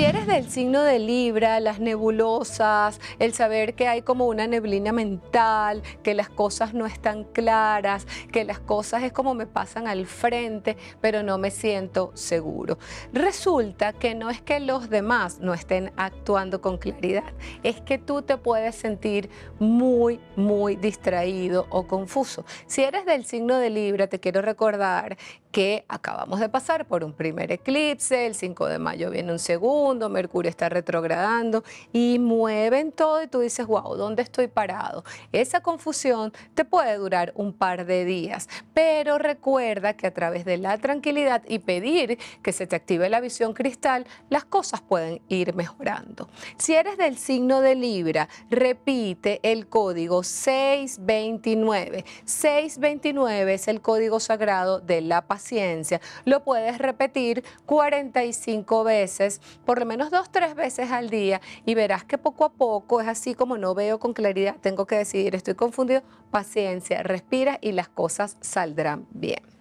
Si eres del signo de Libra, las nebulosas, el saber que hay como una neblina mental, que las cosas no están claras, que las cosas es como me pasan al frente, pero no me siento seguro. Resulta que no es que los demás no estén actuando con claridad, es que tú te puedes sentir muy, muy distraído o confuso. Si eres del signo de Libra, te quiero recordar que acabamos de pasar por un primer eclipse, el 5 de mayo viene un segundo, Mercurio está retrogradando y mueven todo y tú dices, wow, ¿dónde estoy parado? Esa confusión te puede durar un par de días, pero recuerda que a través de la tranquilidad y pedir que se te active la visión cristal, las cosas pueden ir mejorando. Si eres del signo de Libra, repite el código 629. 629 es el código sagrado de la paciencia. Lo puedes repetir 45 veces, por lo menos dos, tres veces al día y verás que poco a poco es así como no veo con claridad, tengo que decidir, estoy confundido, paciencia, respira y las cosas saldrán bien.